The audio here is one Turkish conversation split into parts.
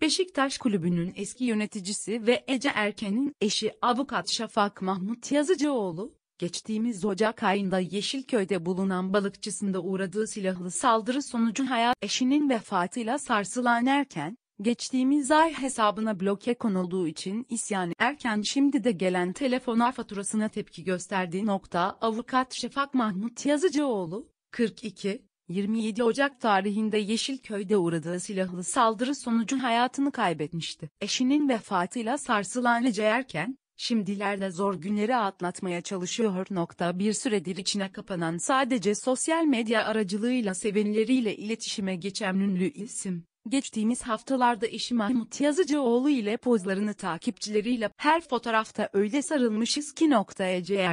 Beşiktaş Kulübü'nün eski yöneticisi ve Ece Erken'in eşi avukat Şafak Mahmut Yazıcıoğlu, geçtiğimiz Ocak ayında Yeşilköy'de bulunan balıkçısında uğradığı silahlı saldırı sonucu hayat eşinin vefatıyla sarsılan Erken, geçtiğimiz ay hesabına bloke konulduğu için isyan Erken şimdi de gelen telefona faturasına tepki gösterdiği nokta avukat Şafak Mahmut Yazıcıoğlu, 42, 27 Ocak tarihinde Yeşilköy'de uğradığı silahlı saldırı sonucu hayatını kaybetmişti. Eşinin vefatıyla sarsılan Ece şimdilerde zor günleri atlatmaya çalışıyor. Nokta bir süredir içine kapanan sadece sosyal medya aracılığıyla sevenleriyle iletişime geçen ünlü isim, geçtiğimiz haftalarda eşi Mahmut Yazıcıoğlu ile pozlarını takipçileriyle her fotoğrafta öyle sarılmışız ki nokta Ece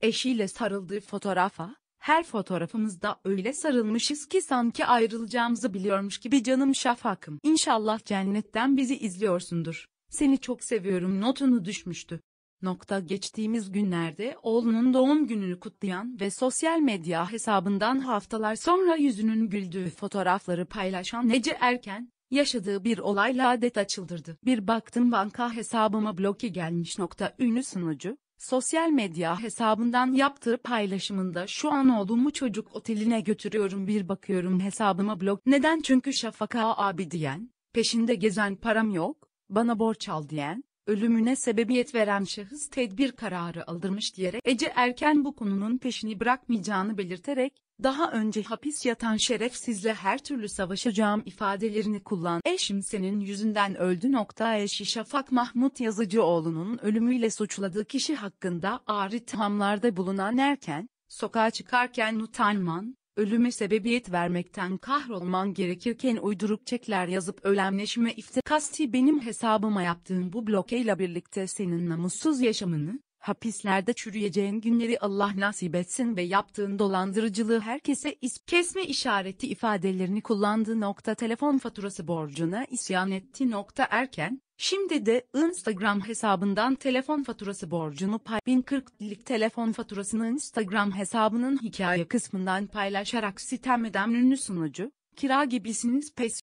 eşiyle sarıldığı fotoğrafa, her fotoğrafımızda öyle sarılmışız ki sanki ayrılacağımızı biliyormuş gibi canım şafakım. İnşallah cennetten bizi izliyorsundur. Seni çok seviyorum notunu düşmüştü. Nokta geçtiğimiz günlerde oğlunun doğum gününü kutlayan ve sosyal medya hesabından haftalar sonra yüzünün güldüğü fotoğrafları paylaşan Nece Erken, yaşadığı bir olayla adet açıldırdı. Bir baktım banka hesabıma bloke gelmiş nokta ünlü sunucu, Sosyal medya hesabından yaptığı paylaşımında şu an oğlumu çocuk oteline götürüyorum bir bakıyorum hesabıma blok. Neden çünkü Şafak Ağa abi diyen, peşinde gezen param yok, bana borç al diyen, ölümüne sebebiyet veren şahıs tedbir kararı aldırmış diyerek Ece Erken bu konunun peşini bırakmayacağını belirterek, daha önce hapis yatan sizle her türlü savaşacağım ifadelerini kullan. Eşim senin yüzünden öldü. Nokta eşi Şafak Mahmut Yazıcıoğlu'nun ölümüyle suçladığı kişi hakkında ağır ithamlarda bulunan erken, sokağa çıkarken utanman, ölüme sebebiyet vermekten kahrolman gerekirken uyduruk çekler yazıp ölemleşme ifte benim hesabıma yaptığın bu blokeyle birlikte senin namussuz yaşamını, Hapislerde çürüyeceğin günleri Allah nasip etsin ve yaptığın dolandırıcılığı herkese is kesme işareti ifadelerini kullandığı nokta telefon faturası borcuna isyan etti nokta erken, şimdi de Instagram hesabından telefon faturası borcunu pay 1040'lik telefon faturasını Instagram hesabının hikaye kısmından paylaşarak sitem eden ünlü sunucu, kira gibisiniz pes